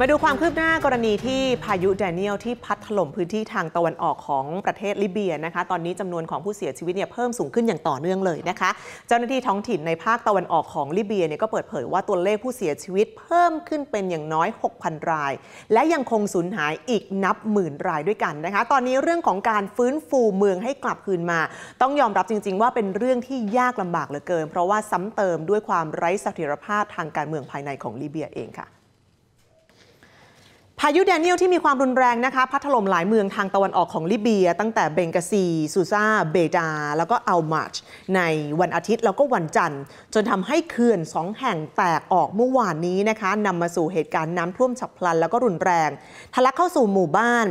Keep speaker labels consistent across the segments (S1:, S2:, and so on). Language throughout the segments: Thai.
S1: มาดูความคืบหน้ากรณีที่พายุแดเนียลที่พัดถล่มพื้นที่ทางตะวันออกของประเทศลิเบียนะคะตอนนี้จำนวนของผู้เสียชีวิตเนี่ยเพิ่มสูงขึ้นอย่างต่อเนื่องเลยนะคะ เจ้าหน้าที่ท้องถิ่นในภาคตะวันออกของลิเบียเนี่ยก็เปิดเผยว่าตัวเลขผู้เสียชีวิตเพิ่มขึ้นเป็นอย่างน้อย 6,000 ราย และยังคงสูญหายอีกนับหมื่นรายด้วยกันนะคะ ตอนนี้เรื่องของการฟื้นฟูเมืองให้กลับคืนมา ต้องยอมรับจริง ๆ ว่าเป็นเรื่องที่ยากลำบากเหลือเกิน เพราะว่าซ้ำเติมด้วยความไร้เสถียรภาพทางการเมืองภายในของลิเบียเองค่ะพายุแดเนียลที่มีความรุนแรงนะคะพัดถล่มหลายเมืองทางตะวันออกของลิเบีย ตั้งแต่เบงกาซีซูซา เบดา แล้วก็อัลมาชในวันอาทิตย์แล้วก็วันจันทร์ จนทำให้เขื่อนสองแห่งแตกออกเมื่อวานนี้นะคะนำมาสู่เหตุการณ์น้ำท่วมฉับพลันแล้วก็รุนแรง ทะลักเข้าสู่หมู่บ้าน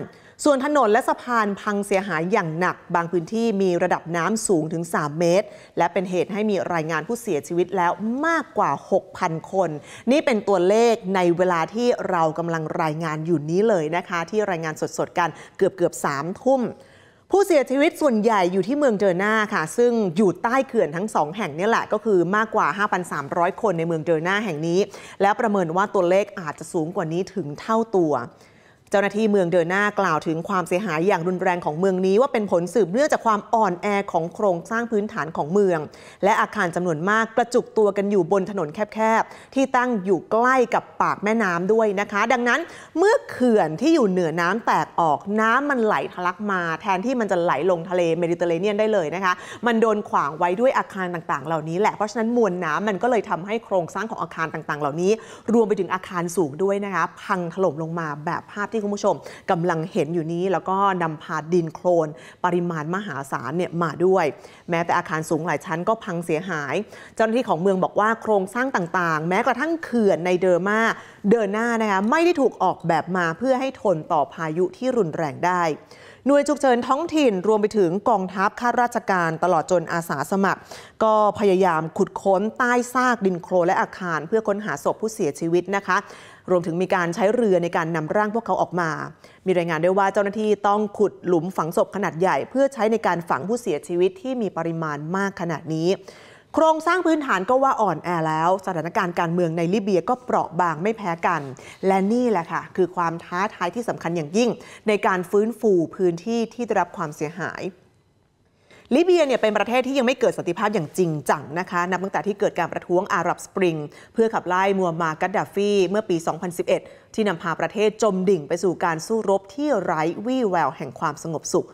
S1: ส่วนถนนและสะพานพังเสียหายอย่างหนัก บางพื้นที่มีระดับน้ำสูงถึง 3 เมตร และเป็นเหตุให้มีรายงานผู้เสียชีวิตแล้วมากกว่า 6,000 คน นี่เป็นตัวเลขในเวลาที่เรากำลังรายงานอยู่นี้เลยนะคะ ที่รายงานสดๆ กันเกือบเกือบสามทุ่มผู้เสียชีวิตส่วนใหญ่อยู่ที่เมืองเจอร์นาค่ะ ซึ่งอยู่ใต้เขื่อนทั้งสองแห่งนี่แหละก็คือมากกว่า 5,300 คนในเมืองเจอร์นาแห่งนี้ และประเมินว่าตัวเลขอาจจะสูงกว่านี้ถึงเท่าตัวเจ้าหน้าที่เมืองเดินหน้ากล่าวถึงความเสียหายอย่างรุนแรงของเมืองนี้ ว่าเป็นผลสืบเนื่องจากความอ่อนแอของโครงสร้างพื้นฐานของเมือง และอาคารจำนวนมากกระจุกตัวกันอยู่บนถนนแคบๆที่ตั้งอยู่ใกล้กับปากแม่น้ำด้วยนะคะ ดังนั้นเมื่อเขื่อนที่อยู่เหนือน้ำแตกออกน้ำมันไหลทะลักมาแทนที่มันจะไหลลงทะเลเมดิเตอร์เรเนียนได้เลยนะคะมันโดนขวางไว้ด้วยอาคารต่าง ๆเหล่านี้แหละเพราะฉะนั้นมวลน้ำมันก็เลยทำให้โครงสร้างของอาคารต่างๆ เหล่านี้ รวมไปถึงอาคารสูงด้วยนะคะพังถล่มลงมาแบบภาพที่ที่คุณผู้ชมกำลังเห็นอยู่นี้แล้วก็นำพาดินโคลนปริมาณมหาศาลเนี่ยมาด้วย แม้แต่อาคารสูงหลายชั้นก็พังเสียหายเจ้าหน้าที่ของเมืองบอกว่าโครงสร้างต่างๆ แม้กระทั่งเขื่อนในเดอร์มาเดินหน้านะคะไม่ได้ถูกออกแบบมาเพื่อให้ทนต่อพายุที่รุนแรงได้ หน่วยจุกเฉินท้องถิ่นรวมไปถึงกองทัพข้าราชการตลอดจนอาสาสมัคร ก็พยายามขุดค้นใต้ซากดินโคลนและอาคารเพื่อค้นหาศพผู้เสียชีวิตนะคะรวมถึงมีการใช้เรือในการนำร่างพวกเขาออกมา มีรายงานด้วยว่าเจ้าหน้าที่ต้องขุดหลุมฝังศพขนาดใหญ่ เพื่อใช้ในการฝังผู้เสียชีวิตที่มีปริมาณมากขนาดนี้ โครงสร้างพื้นฐานก็ว่าอ่อนแอแล้ว สถานการณ์การเมืองในลิเบียก็เปราะบางไม่แพ้กัน และนี่แหละค่ะ คือความท้าทายที่สำคัญอย่างยิ่ง ในการฟื้นฟูพื้นที่ที่ได้รับความเสียหายลิเบียเนี่ยเป็นประเทศที่ยังไม่เกิดสันติภาพอย่างจริงจังนะคะ นับตั้งแต่ที่เกิดการประท้วงอาหรับสปริง เพื่อขับไล่มัวมากัดดาฟี เมื่อปี 2011 ที่นำพาประเทศจมดิ่งไปสู่การสู้รบที่ไร้ วี่แววแห่งความสงบสุข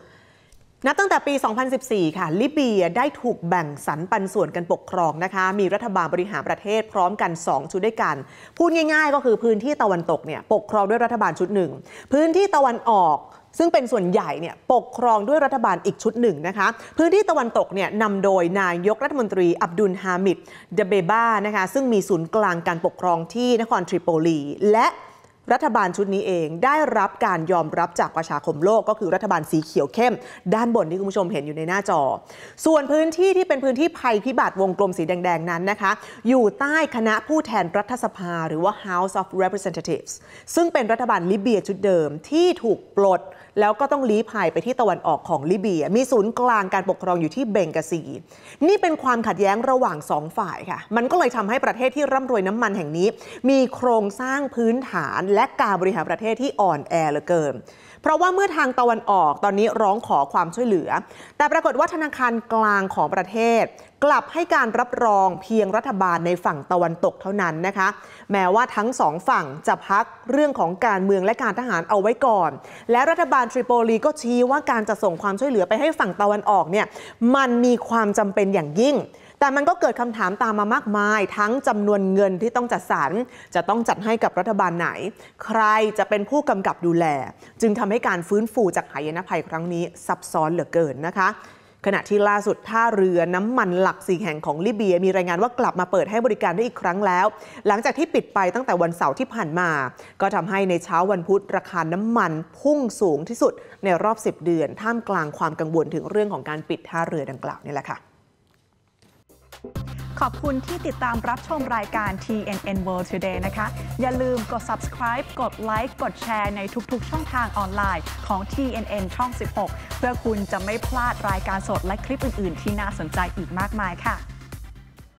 S1: นับตั้งแต่ปี 2014 ค่ะ ลิเบียได้ถูกแบ่งสรรปันส่วนกันปกครองนะคะ มีรัฐบาลบริหารประเทศพร้อมกัน 2 ชุดด้วยกัน พูดง่าย ๆ ก็คือพื้นที่ตะวันตกเนี่ยปกครองด้วยรัฐบาลชุดหนึ่งพื้นที่ตะวันออกซึ่งเป็นส่วนใหญ่เนี่ยปกครองด้วยรัฐบาลอีกชุดหนึ่งนะคะ พื้นที่ตะวันตกเนี่ยนำโดยนายกรัฐมนตรีอับดุลฮามิดเดเบบ้านะคะซึ่งมีศูนย์กลางการปกครองที่นครทริโปลี และรัฐบาลชุดนี้เองได้รับการยอมรับจากประชาคมโลกก็คือรัฐบาลสีเขียวเข้ม ด้านบนที่คุณผู้ชมเห็นอยู่ในหน้าจอ ส่วนพื้นที่ที่เป็นพื้นที่ภัยพิบัติวงกลมสีแดงๆนั้นนะคะอยู่ใต้คณะผู้แทนรัฐสภาหรือว่า House of Representatives ซึ่งเป็นรัฐบาลลิเบียชุดเดิมที่ถูกปลด แล้วก็ต้องลี้ภัยไปที่ตะวันออกของลิเบีย มีศูนย์กลางการปกครองอยู่ที่เบงกาซีนี่เป็นความขัดแย้งระหว่างสองฝ่ายค่ะ มันก็เลยทำให้ประเทศที่ร่ำรวยน้ำมันแห่งนี้ มีโครงสร้างพื้นฐานและการบริหารประเทศที่อ่อนแอเหลือเกินเพราะว่าเมื่อทางตะวันออกตอนนี้ร้องขอความช่วยเหลือ แต่ปรากฏว่าธนาคารกลางของประเทศ กลับให้การรับรองเพียงรัฐบาลในฝั่งตะวันตกเท่านั้นนะคะ แม้ว่าทั้งสองฝั่งจะพักเรื่องของการเมืองและการทหารเอาไว้ก่อน และรัฐบาลทริโปลีก็ชี้ว่าการจะส่งความช่วยเหลือไปให้ฝั่งตะวันออกเนี่ย มันมีความจำเป็นอย่างยิ่ง แต่มันก็เกิดคำถามตามมามากมาย ทั้งจำนวนเงินที่ต้องจัดสรรจะต้องจัดให้กับรัฐบาลไหน ใครจะเป็นผู้กำกับดูแล จึงทำำให้การฟื้นฟูจากหายนะภัยครั้งนี้ ซับซ้อนเหลือเกินนะคะ ขณะที่ล่าสุดท่าเรือน้ำมันหลักสี่แห่งของลิเบีย มีรายงานว่ากลับมาเปิดให้บริการได้อีกครั้งแล้ว หลังจากที่ปิดไปตั้งแต่วันเสาร์ที่ผ่านมา ก็ทำให้ในเช้าวันพุธราคาน้ำมัน พุ่งสูงที่สุดในรอบ 10เดือน ท่ามกลางความกังวลถึงเรื่องของการปิดท่าเรือดังกล่าวนี่แหละค่ะขอบคุณที่ติดตามรับชมรายการ TNN World Today นะคะ อย่าลืมกด subscribe กดไลค์กดแชร์ในทุกๆ ช่องทางออนไลน์ของ TNN ช่อง 16 เพื่อคุณจะไม่พลาดรายการสดและคลิปอื่นๆ ที่น่าสนใจอีกมากมายค่ะ